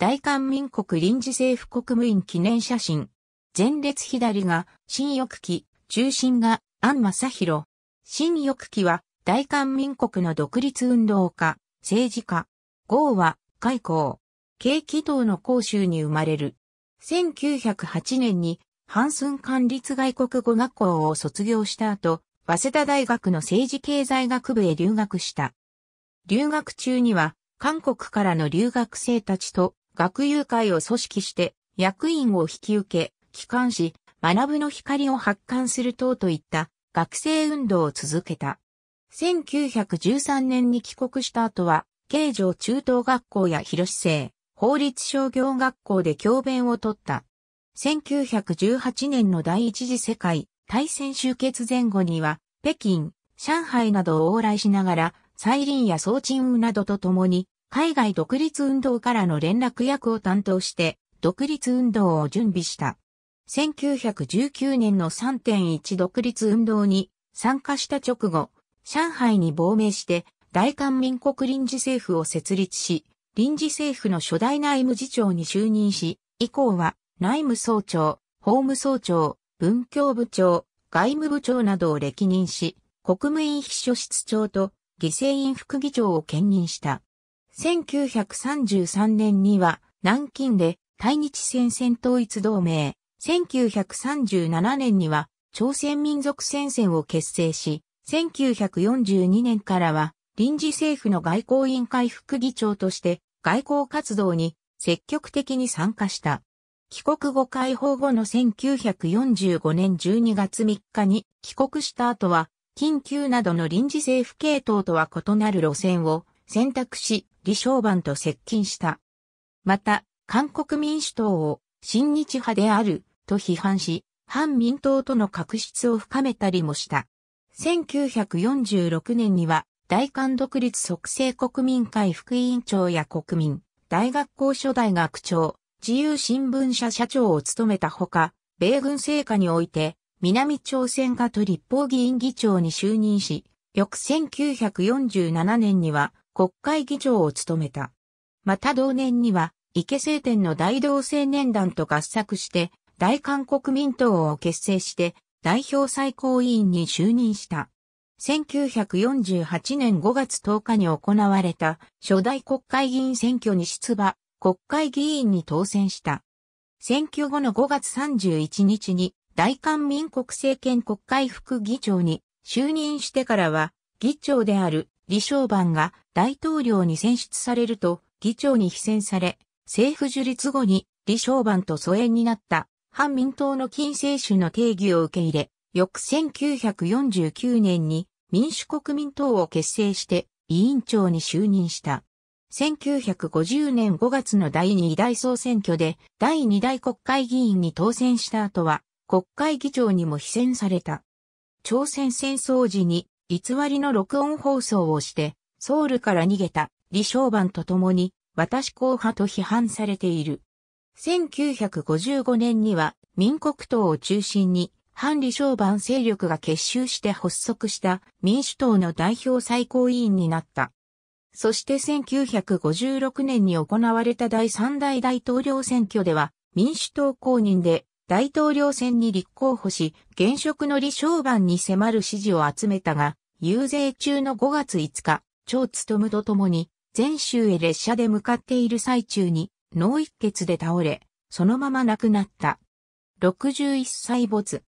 大韓民国臨時政府国務院記念写真。前列左が、新翼旗、中心が、安正宏。新翼旗は、大韓民国の独立運動家、政治家。豪は、外交。軽気道の甲州に生まれる。1908年に、ハンスン管立外国語学校を卒業した後、早稲田大学の政治経済学部へ留学した。留学中には、韓国からの留学生たちと学友会を組織して、役員を引き受け、帰還し、学ぶの光を発刊する等といった学生運動を続けた。1913年に帰国した後は、慶城中等学校や広市生、法律商業学校で教鞭を取った。1918年の第一次世界大戦終結前後には、北京、上海などを往来しながら、リンや総鎮運などとともに、海外独立運動からの連絡役を担当して、独立運動を準備した。1919年の3.1独立運動に参加した直後、上海に亡命して大韓民国臨時政府を設立し、臨時政府の初代内務次長に就任し、以降は内務総長、法務総長、文教部長、外務部長などを歴任し、国務院秘書室長と犠牲院副議長を兼任した。1933年には南京で対日戦線統一同盟、1937年には朝鮮民族戦線を結成し、1942年からは臨時政府の外交委員会副議長として外交活動に積極的に参加した。帰国後解放後の1945年12月3日に帰国した後は、緊急などの臨時政府系統とは異なる路線を選択し、李承晩と接近した。また、韓国民主党を親日派であると批判し、反民党との確執を深めたりもした。1946年には、大韓独立促成国民会副委員長や国民、大学校初代学長、自由新聞社社長を務めたほか、米軍政下において、南朝鮮がと立法議員議長に就任し、翌1947年には、国会議長を務めた。また同年には、池政典の大同青年団と合作して、大韓国民党を結成して、代表最高委員に就任した。1948年5月10日に行われた初代国会議員選挙に出馬、国会議員に当選した。選挙後の5月31日に大韓民国政権国会副議長に就任してからは議長である李承晩が大統領に選出されると議長に非選され、政府樹立後に李承晩と疎遠になった反民党の金星主の定義を受け入れ、翌1949年に民主国民党を結成して委員長に就任した。1950年5月の第2大総選挙で第2大国会議員に当選した後は国会議長にも非選された。朝鮮戦争時に偽りの録音放送をして、ソウルから逃げた李承晩と共に、私公派と批判されている。1955年には民国党を中心に反李承晩勢力が結集して発足した民主党の代表最高委員になった。そして1956年に行われた第3代大統領選挙では民主党公認で大統領選に立候補し、現職の李承晩に迫る支持を集めたが、遊説中の5月5日、長務と共に、全州へ列車で向かっている最中に、脳一血で倒れ、そのまま亡くなった。61歳没。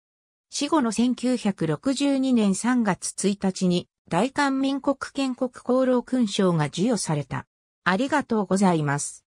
死後の1962年3月1日に、大韓民国建国功労勲章が授与された。ありがとうございます。